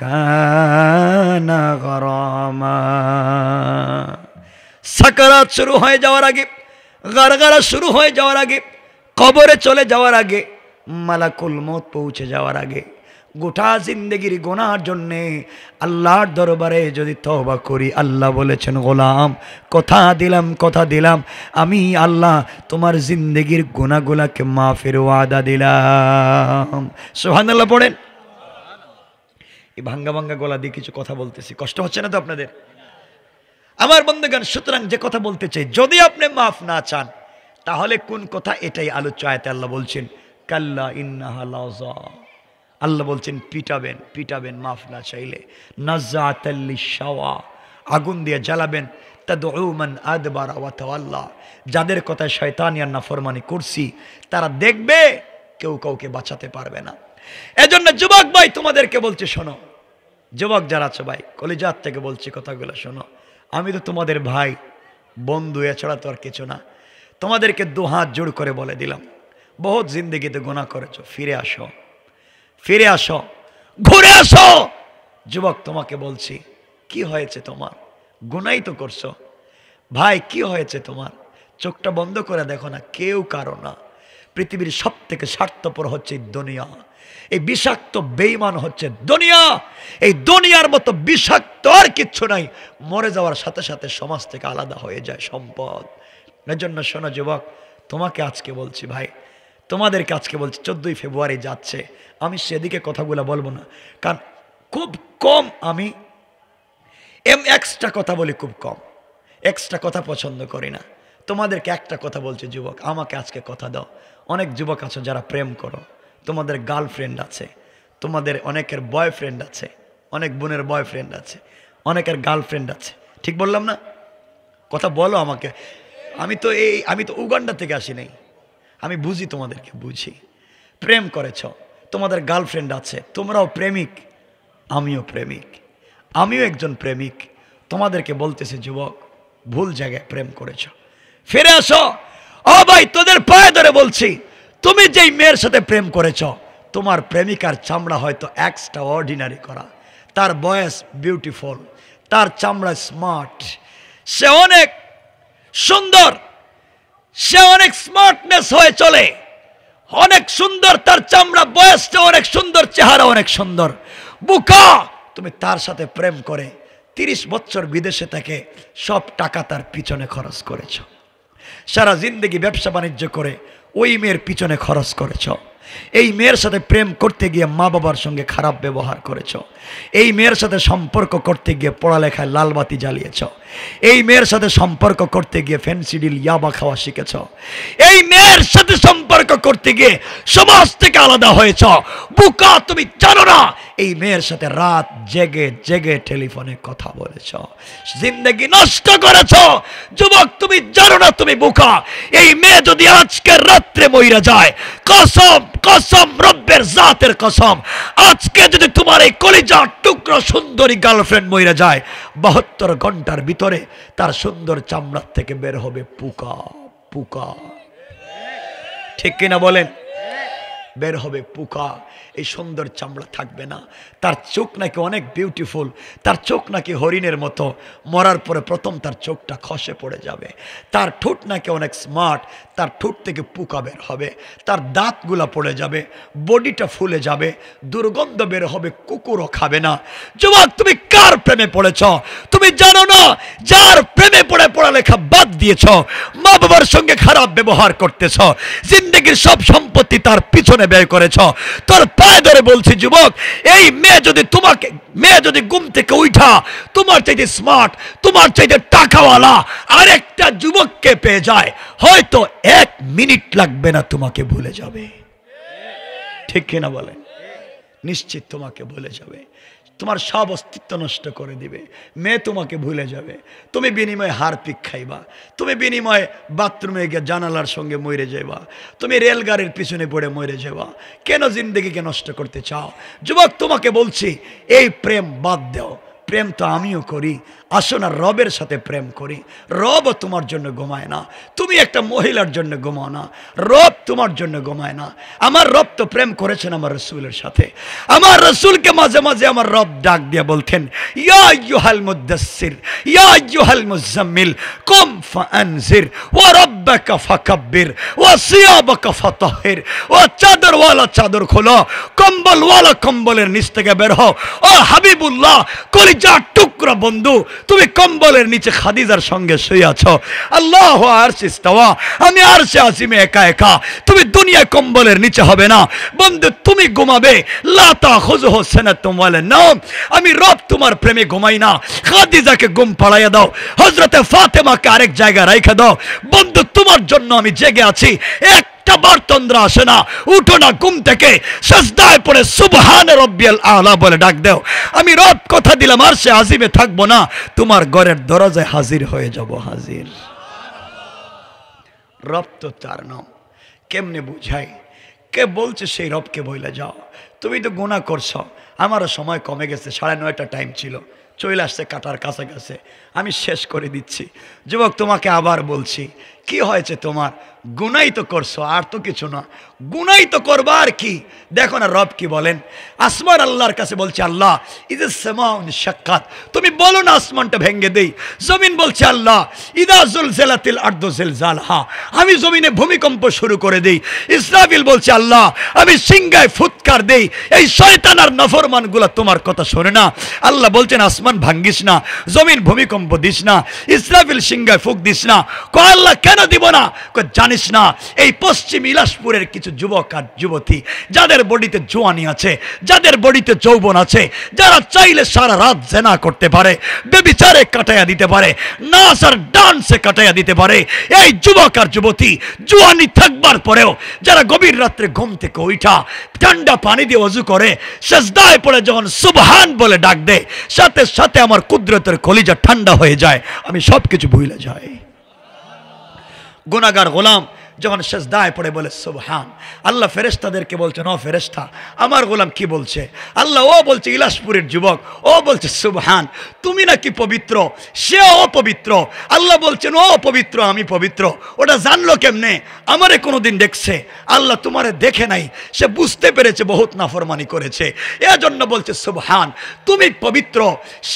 Speaker 1: কানা গরমা সাকারাত শুরু হয়ে যাওয়ার আগে গারগারা শুরু হয়ে যাওয়ার আগে কবরে চলে যাওয়ার আগে মালাকুল মত পৌঁছে যাওয়ার আগে গোটা জিন্দগির গোনার জন্যে আল্লাহর দরবারে যদি তহবা করি আল্লাহ বলেছেন গোলাম কথা দিলাম কথা দিলাম আমি আল্লাহ তোমার জিন্দগির গোনাগুলাকে মাফের ওয়াদা দিলাম সোহান আল্লাহ পড়েন এই ভাঙ্গা ভাঙ্গা গলা দিয়ে কিছু কথা বলতেছি কষ্ট হচ্ছে না তো আপনাদের আমার বন্ধুগান সুতরাং যে কথা বলতে চাই যদি আপনি মাফ না চান তাহলে কোন কথা এটাই আলোচ্য আয়তে আল্লাহ বলছেন কাল্লা ইন্না আল্লাহ বলছেন পিটাবেন পিটাবেন মাফ না চাইলে আগুন দিয়ে জ্বালাবেন যাদের কথা শয়তান না ফরমানি করছি তারা দেখবে কেউ কাউকে বাঁচাতে পারবে না এজন্য যুবক ভাই তোমাদেরকে বলছে শোনো যুবক যারা আছো ভাই কলিজার থেকে বলছি কথাগুলো শোনো আমি তো তোমাদের ভাই বন্ধু এছাড়া তো আর কিছু না তোমাদেরকে দু হাত জোড় করে বলে দিলাম বহুত জিন্দগিতে গোনা করেছো ফিরে আসো ফিরে আসো ঘুরে আসো যুবক তোমাকে বলছি কি হয়েছে তোমার গুনাই তো করছো ভাই কি হয়েছে তোমার চোখটা বন্ধ করে দেখো না কেউ কারো না পৃথিবীর সব থেকে স্বার্থপর হচ্ছে দুনিয়া এই বিষাক্ত বেইমান হচ্ছে দুনিয়া এই দুনিয়ার মতো বিষাক্ত আর কিচ্ছু নাই মরে যাওয়ার সাথে সাথে সমাজ থেকে আলাদা হয়ে যায় সম্পদ এর জন্য শোনো যুবক তোমাকে আজকে বলছি ভাই তোমাদেরকে আজকে বলছি চোদ্দই ফেব্রুয়ারি যাচ্ছে আমি সেদিকে কথাগুলো বলবো না কারণ খুব কম আমি এম এক্সট্রা কথা বলি খুব কম এক্সট্রা কথা পছন্দ করি না তোমাদেরকে একটা কথা বলছি যুবক আমাকে আজকে কথা দাও অনেক যুবক আছো যারা প্রেম করো তোমাদের গার্লফ্রেন্ড আছে তোমাদের অনেকের বয়ফ্রেন্ড আছে অনেক বোনের বয়ফ্রেন্ড আছে অনেকের গার্লফ্রেন্ড আছে ঠিক বললাম না কথা বলো আমাকে আমি তো এই আমি তো উগান্ডা থেকে আসি নাই আমি বুঝি তোমাদেরকে বুঝি প্রেম করেছ তোমাদের গার্লফ্রেন্ড আছে তোমরাও প্রেমিক আমিও প্রেমিক আমিও একজন প্রেমিক তোমাদেরকে বলতেছে যুবক ভুল জায়গায় প্রেম করেছ ফিরে আসো ও ভাই তোদের পায়ে ধরে বলছি তুমি যেই মেয়ের সাথে প্রেম করেছ তোমার প্রেমিকার চামড়া হয়তো এক্সট্রা অর্ডিনারি করা তার বয়স বিউটিফুল তার চামড়া স্মার্ট সে অনেক সুন্দর সে অনেক স্মার্টনেস হয়ে চলে অনেক সুন্দর তার চামড়া বয়সটা অনেক সুন্দর চেহারা অনেক সুন্দর বুকা তুমি তার সাথে প্রেম করে তিরিশ বছর বিদেশে থেকে সব টাকা তার পিছনে খরচ করেছ সারা জিন্দগি ব্যবসা বাণিজ্য করে ওই মেয়ের পিছনে খরচ করেছ এই মেয়ের সাথে প্রেম করতে গিয়ে মা বাবার সঙ্গে খারাপ ব্যবহার করেছ এই মেয়ের সাথে সম্পর্ক করতে গিয়ে পড়ালেখায় লালবাতি জ্বালিয়েছ এই মেয়ের সাথে সম্পর্ক করতে গিয়ে ফেন্সিডিল ইয়াবা খাওয়া শিখেছ এই মেয়ের সাথে সম্পর্ক করতে গিয়ে সমাজ থেকে আলাদা হয়েছ বুকা তুমি জানো না এই মেয়ের সাথে রাত জেগে জেগে টেলিফোনে কথা বলেছ জিন্দগি নষ্ট করেছ যুবক তুমি জানো না তুমি বুকা এই মেয়ে যদি আজকে রাত্রে মইরা যায় কসম কসম রব্যের জাতের কসম আজকে যদি তোমার এই কলিজার টুকরো সুন্দরী গার্লফ্রেন্ড মইরা যায় বাহাত্তর ঘন্টার ভিতরে ভিতরে তার সুন্দর চামড়ার থেকে বের হবে পুকা পুকা ঠিক কিনা বলেন বের হবে পোকা এই সুন্দর চামড়া থাকবে না তার চোখ নাকি অনেক বিউটিফুল তার চোখ নাকি হরিণের মতো মরার পরে প্রথম তার চোখটা খসে পড়ে যাবে তার ঠোঁট নাকি অনেক স্মার্ট তার ঠোঁট থেকে পোকা বের হবে তার দাঁতগুলা পড়ে যাবে বডিটা ফুলে যাবে দুর্গন্ধ বের হবে কুকুরও খাবে না যুবক তুমি কার প্রেমে পড়েছ তুমি জানো না যার প্রেমে পড়ে পড়ালেখা বাদ দিয়েছ মা বাবার সঙ্গে খারাপ ব্যবহার করতেছ জিন্দগির সব সম্পত্তি তার পিছনে পিছনে ব্যয় করেছ তোর পায়ে ধরে বলছি যুবক এই মেয়ে যদি তোমাকে মেয়ে যদি ঘুম থেকে উঠা তোমার চাইতে স্মার্ট তোমার চাইতে টাকাওয়ালা আর একটা যুবককে পেয়ে যায় হয়তো এক মিনিট লাগবে না তোমাকে ভুলে যাবে ঠিক কিনা বলে নিশ্চিত তোমাকে ভুলে যাবে তোমার সব অস্তিত্ব নষ্ট করে দিবে মেয়ে তোমাকে ভুলে যাবে তুমি বিনিময়ে হার পিক খাইবা তুমি বিনিময়ে বাথরুমে গিয়ে জানালার সঙ্গে মরে যাইবা তুমি রেলগাড়ির পিছনে পড়ে মরে যাবা কেন জিন্দগিকে নষ্ট করতে চাও যুবক তোমাকে বলছি এই প্রেম বাদ দাও প্রেম তো আমিও করি আসো না রবের সাথে প্রেম করি রব তোমার জন্য ঘুমায় না তুমি একটা মহিলার জন্য ঘুমাও না রব তোমার জন্য ঘুমায় না আমার রব তো প্রেম করেছেন আমার রসুলের সাথে আমার রসুলকে মাঝে মাঝে আমার রব ডাক দিয়ে বলতেন ইয়া ইউহাল মুদাসির ইয়া ইউহাল মুজাম্মিল কম ফানজির ও রব্বাকা ফাকাব্বির ও সিয়াবাকা ফাতাহির ও চাদরওয়ালা চাদর খোলো কম্বলওয়ালা কম্বলের নিচ থেকে বের হও ও হাবিবুল্লাহ কলিজার টুকরা বন্ধু তুমি কম্বলের নিচে খাদিজার সঙ্গে শুয়ে আছো আল্লাহ আর আমি আর সে আসিমে একা একা তুমি দুনিয়া কম্বলের নিচে হবে না বন্ধু তুমি ঘুমাবে লাতা খুজ হোসেন তোমার নাম আমি রব তোমার প্রেমে ঘুমাই না খাদিজাকে গুম পাড়াইয়া দাও হজরতে ফাতেমাকে আরেক জায়গায় রাইখা দাও বন্ধু তোমার জন্য আমি জেগে আছি এক একটা বার আসে না উঠো না ঘুম থেকে সস্তায় পড়ে সুবহান রব্বিয়াল আলা বলে ডাক দেও আমি রব কথা দিলাম আর সে আজিমে থাকবো না তোমার ঘরের দরজায় হাজির হয়ে যাব হাজির রব তো তার নাম কেমনে বুঝাই কে বলছে সেই রবকে বইলে যাও তুমি তো গোনা করছ আমারও সময় কমে গেছে সাড়ে নয়টা টাইম ছিল চলে আসছে কাটার কাছাকাছি আমি শেষ করে দিচ্ছি যুবক তোমাকে আবার বলছি কি হয়েছে তোমার গুনাই তো করছো আর তো কিছু না গুনাই তো করবার কি দেখো না রব কি বলেন আসমান আল্লাহর কাছে বলছে আল্লাহ ইদা সেমাউন সাক্ষাৎ তুমি বলো না আসমানটা ভেঙ্গে দেই জমিন বলছে আল্লাহ ইদা জুল জেলাতিল আর্দ জেল জাল হা আমি জমিনে ভূমিকম্প শুরু করে দিই ইসরাবিল বলছে আল্লাহ আমি সিংগায় ফুত চিৎকার দেই এই শয়তানার আর নফরমানগুলো তোমার কথা শোনে না আল্লাহ বলছেন আসমান ভাঙ্গিস না জমিন ভূমিকম্প দিস না ইসরাফিল সিংহায় ফুক দিস না ক আল্লাহ কেন দিব না জানিস না এই পশ্চিম ইলাসপুরের কিছু যুবক আর যুবতী যাদের বডিতে জোয়ানি আছে যাদের বডিতে যৌবন আছে যারা চাইলে সারা রাত জেনা করতে পারে বেবিচারে কাটাইয়া দিতে পারে নাচ আর ডান্সে কাটাইয়া দিতে পারে এই যুবক আর যুবতী জোয়ানি থাকবার পরেও যারা গভীর রাত্রে ঘুম থেকে ওইটা ঠান্ডা দুইটা পানি দিয়ে অজু করে সেজদায় পড়ে যখন সুবহান বলে ডাক দেয় সাথে সাথে আমার কুদরতের কলিজা ঠান্ডা হয়ে যায় আমি সব কিছু ভুলে যাই গুণাগার গোলাম যখন শেষ দায় পড়ে বলে সোহান আল্লাহ ফেরেস্তাদেরকে বলছেন ও ফেরেস্তা আমার গোলাম কি বলছে আল্লাহ ও বলছে ইলাসপুরের যুবক ও বলছে সুবহান তুমি নাকি পবিত্র সে অপবিত্র আল্লাহ বলছেন ও পবিত্র আমি পবিত্র ওটা জানলো কেমনে আমারে কোনো দিন দেখছে আল্লাহ তোমারে দেখে নাই সে বুঝতে পেরেছে বহুত নাফরমানি করেছে এজন্য বলছে সুবহান তুমি পবিত্র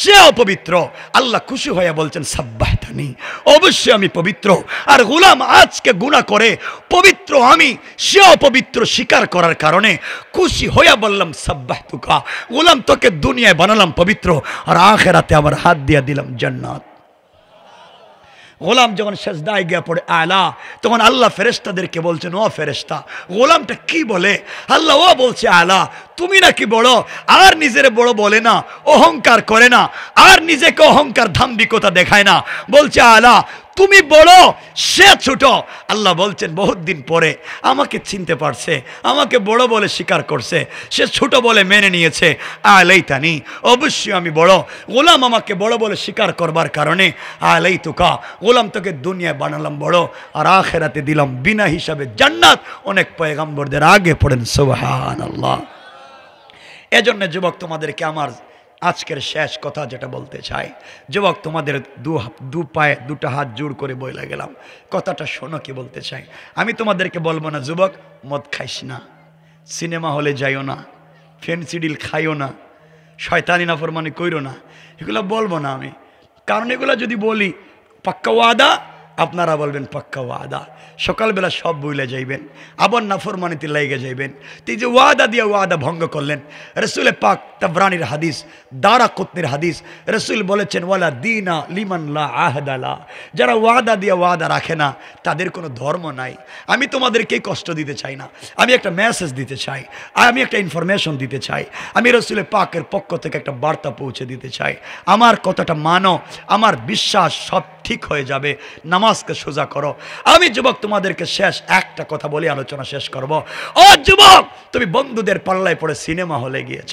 Speaker 1: সে অপবিত্র আল্লাহ খুশি হয়ে বলছেন সাব্বাহতানি অবশ্যই আমি পবিত্র আর গুলাম আজকে গুণা করে পবিত্র আমি সে অপবিত্র স্বীকার করার কারণে খুশি হইয়া বললাম সাব্বাহ তুকা গোলাম তোকে দুনিয়ায় বানালাম পবিত্র আর আখেরাতে আমার হাত দিয়া দিলাম জান্নাত গোলাম যখন শেষদায় গিয়া পড়ে আলা তখন আল্লাহ ফেরেস্তাদেরকে বলছেন ও ফেরেস্তা গোলামটা কি বলে আল্লাহ ও বলছে আলা তুমি নাকি বড় আর নিজের বড় বলে না অহংকার করে না আর নিজেকে অহংকার ধাম্বিকতা দেখায় না বলছে আলা তুমি বড় সে ছোট আল্লাহ বলছেন বহুত দিন পরে আমাকে চিনতে পারছে আমাকে বড় বলে স্বীকার করছে সে ছোট বলে মেনে নিয়েছে তানি অবশ্যই আমি বড় গোলাম আমাকে বড় বলে স্বীকার করবার কারণে আলাই তুকা গোলাম তোকে দুনিয়ায় বানালাম বড় আর আখেরাতে দিলাম বিনা হিসাবে জান্নাত অনেক পয়গাম্বরদের আগে পড়েন সোহান আল্লাহ এজন্য যুবক তোমাদেরকে আমার আজকের শেষ কথা যেটা বলতে চাই যুবক তোমাদের দু দু পায়ে দুটো হাত জোড় করে বইলা গেলাম কথাটা শোনো কি বলতে চাই আমি তোমাদেরকে বলবো না যুবক মদ খাইস না সিনেমা হলে যাইও না ফেন্সিডিল খাইও না শয়তানি ফরমানি কইরো না এগুলো বলবো না আমি কারণ এগুলো যদি বলি পাক্কা ওয়াদা আপনারা বলবেন পাক্কা ওয়াদা সকালবেলা সব বইলে যাইবেন আবার মানিতে লাইগে যাইবেন তিনি যে ওয়াদা দিয়ে ওয়াদা ভঙ্গ করলেন রসুল পাক তাবরানির হাদিস দারা কুতনির হাদিস রসুল বলেছেন ওয়ালা দিনা লিমানলা আহদালা যারা ওয়াদা দিয়ে ওয়াদা রাখে না তাদের কোনো ধর্ম নাই আমি তোমাদেরকেই কষ্ট দিতে চাই না আমি একটা মেসেজ দিতে চাই আমি একটা ইনফরমেশন দিতে চাই আমি রসুল পাকের পক্ষ থেকে একটা বার্তা পৌঁছে দিতে চাই আমার কথাটা মানো আমার বিশ্বাস সত্য ঠিক হয়ে যাবে নামাজকে সোজা করো আমি যুবক তোমাদেরকে শেষ একটা কথা বলে আলোচনা শেষ করব ও যুবক তুমি বন্ধুদের পাল্লায় পড়ে সিনেমা হলে গিয়েছ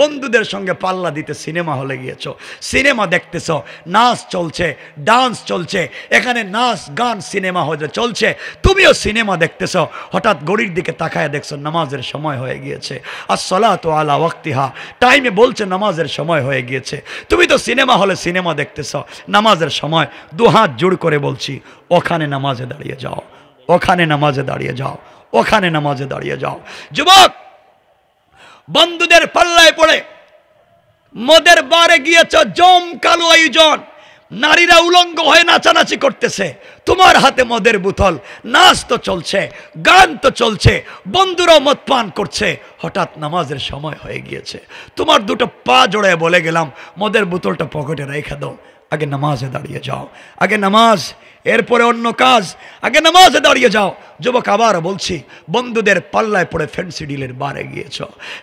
Speaker 1: বন্ধুদের সঙ্গে পাল্লা দিতে সিনেমা হলে গিয়েছ সিনেমা দেখতেছ নাচ চলছে ডান্স চলছে এখানে নাচ গান সিনেমা হয়ে চলছে তুমিও সিনেমা দেখতেছ হঠাৎ গড়ির দিকে তাকায় দেখছো নামাজের সময় হয়ে গিয়েছে আর সলা তো আলা ওয়াক্তিহা টাইমে বলছে নামাজের সময় হয়ে গিয়েছে তুমি তো সিনেমা হলে সিনেমা দেখতেছ নামাজের সময় দু হাত জোড় করে বলছি ওখানে নামাজে দাঁড়িয়ে যাও ওখানে নামাজে দাঁড়িয়ে যাও ওখানে নামাজে দাঁড়িয়ে যাও যুবক বন্ধুদের পাল্লায় পড়ে মদের বারে গিয়েছ জমকালো আয়োজন নারীরা উলঙ্গ হয়ে নাচানাচি করতেছে তোমার হাতে মদের বোতল নাচ তো চলছে গান তো চলছে বন্ধুরাও মদ পান করছে হঠাৎ নামাজের সময় হয়ে গিয়েছে তোমার দুটো পা জোড়ায় বলে গেলাম মদের বোতলটা পকেটে রেখে দাও आगे नमाज दाड़िए जाओ आगे नमाज এরপরে অন্য কাজ আগে নামাজে দাঁড়িয়ে যাও যুবক আবার বলছি বন্ধুদের পাল্লায় পড়ে ফেন্সি ডিলের বারে গিয়েছ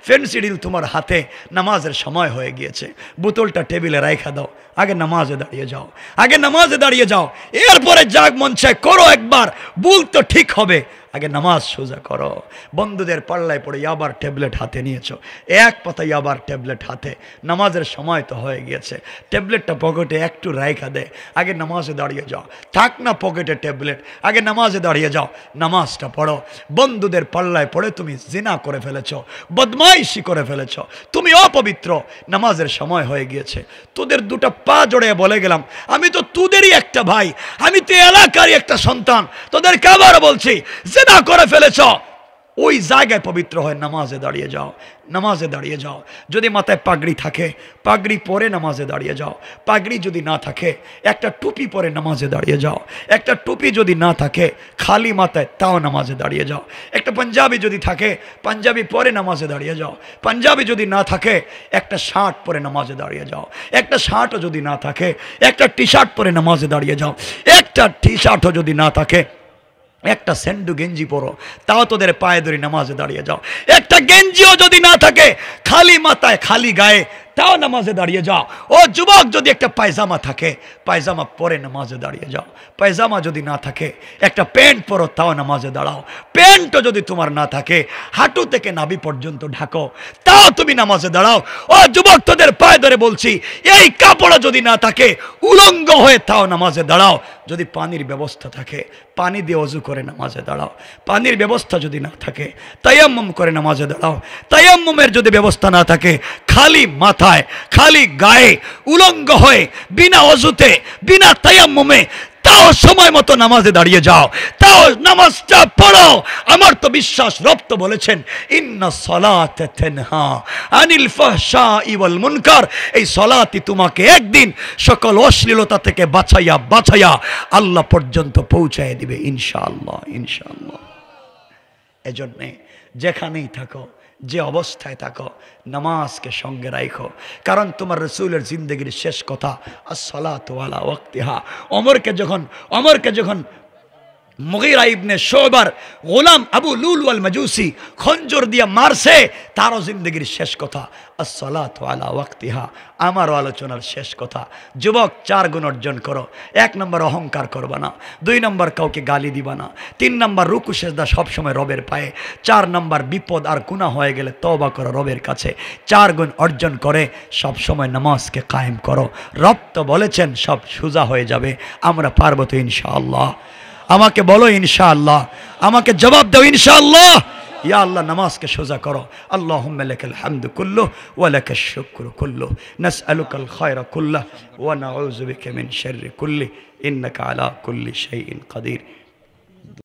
Speaker 1: ফেন্সি ডিল তোমার হাতে নামাজের সময় হয়ে গিয়েছে বোতলটা টেবিলে রাখা দাও আগে নামাজে দাঁড়িয়ে যাও আগে নামাজে দাঁড়িয়ে যাও এরপরে যাক মঞ্চে করো একবার ভুল তো ঠিক হবে আগে নামাজ সোজা করো বন্ধুদের পাল্লায় পড়ে আবার ট্যাবলেট হাতে নিয়েছ এক পাতায় আবার ট্যাবলেট হাতে নামাজের সময় তো হয়ে গিয়েছে ট্যাবলেটটা পকেটে একটু রাইখা দে আগে নামাজে দাঁড়িয়ে যাও থাক রাখ না পকেটে ট্যাবলেট আগে নামাজে দাঁড়িয়ে যাও নামাজটা পড়ো বন্ধুদের পাল্লায় পড়ে তুমি জিনা করে ফেলেছ বদমাইশি করে ফেলেছ তুমি অপবিত্র নামাজের সময় হয়ে গিয়েছে তোদের দুটা পা জড়ে বলে গেলাম আমি তো তোদেরই একটা ভাই আমি তো এলাকারই একটা সন্তান তোদেরকে আবার বলছি জিনা করে ফেলেছ ওই জায়গায় পবিত্র হয় নামাজে দাঁড়িয়ে যাও নামাজে দাঁড়িয়ে যাও যদি মাথায় পাগড়ি থাকে পাগড়ি পরে নামাজে দাঁড়িয়ে যাও পাগড়ি যদি না থাকে একটা টুপি পরে নামাজে দাঁড়িয়ে যাও একটা টুপি যদি না থাকে খালি মাথায় তাও নামাজে দাঁড়িয়ে যাও একটা পাঞ্জাবি যদি থাকে পাঞ্জাবি পরে নামাজে দাঁড়িয়ে যাও পাঞ্জাবি যদি না থাকে একটা শার্ট পরে নামাজে দাঁড়িয়ে যাও একটা শার্টও যদি না থাকে একটা টি শার্ট পরে নামাজে দাঁড়িয়ে যাও একটা টি শার্টও যদি না থাকে একটা সেন্ডু গেঞ্জি পরো তাও তোদের পায়ে ধরে নামাজে দাঁড়িয়ে যাও একটা গেঞ্জিও যদি না থাকে খালি মাথায় খালি গায়ে তাও নামাজে দাঁড়িয়ে যাও ও যুবক যদি একটা পায়জামা থাকে পায়জামা পরে নামাজে দাঁড়িয়ে যাও পায়জামা যদি না থাকে একটা প্যান্ট পরো তাও নামাজে দাঁড়াও প্যান্টও যদি তোমার না থাকে হাঁটু থেকে নাভি পর্যন্ত ঢাকো তাও তুমি নামাজে দাঁড়াও ও যুবক তোদের পায়ে ধরে বলছি এই কাপড়ও যদি না থাকে উলঙ্গ হয়ে তাও নামাজে দাঁড়াও যদি পানির ব্যবস্থা থাকে পানি দিয়ে অজু করে নামাজে দাঁড়াও পানির ব্যবস্থা যদি না থাকে তাইয়াম্মম করে নামাজে দাঁড়াও তাইয়াম্মমের যদি ব্যবস্থা না থাকে খালি মাথায় খালি গায়ে উলঙ্গ হয়ে বিনা অজুতে বিনা তায়াম্মে তাও সময় মতো নামাজে দাঁড়িয়ে যাও তাও নামাজটা পড়াও আমার তো বিশ্বাস রপ্ত বলেছেন ইন্না সলাতে আনিল ফাহশা ইবল মুনকার এই সলাতি তোমাকে একদিন সকল অশ্লীলতা থেকে বাছাইয়া বাছাইয়া আল্লাহ পর্যন্ত পৌঁছায় দিবে ইনশাআল্লাহ ইনশাআল্লাহ এজন্যে যেখানেই থাকো যে অবস্থায় থাকো নামাজকে সঙ্গে রাখো কারণ তোমার রসুলের জিন্দগির শেষ কথা আসলা তোয়ালা ওয়াক্তিহা অমরকে যখন অমরকে যখন মুগিরা ইবনে শোবার গোলাম আবু লুল আল মাজুসি খঞ্জর দিয়া মারছে তারও জিন্দগির শেষ কথা আসলাত আলা আমারও আলোচনার শেষ কথা যুবক চার গুণ অর্জন করো এক নম্বর অহংকার করবে না দুই নম্বর কাউকে গালি দিবা না তিন নম্বর রুকু শেষদা সবসময় রবের পায়ে চার নম্বর বিপদ আর কুনা হয়ে গেলে তবা করো রবের কাছে চার গুণ অর্জন করে সবসময় নামাজকে কায়েম করো রব তো বলেছেন সব সোজা হয়ে যাবে আমরা পারবো তো ইনশাআল্লাহ আমাকে বলো ইনশাআল্লাহ আমাকে জবাব দাও ইনশাআল্লাহ ইয়া আল্লাহ নামাজকে সোজা করো আল্লাহ লেখেল হামদু কুল্লু ও লেখে শুক্রু কুল্লু নাস আলুকাল খয়রা কুল্লা ও না মিন শররি কুল্লি ইন্নাকা আলা কুল্লি শাইইন কাদির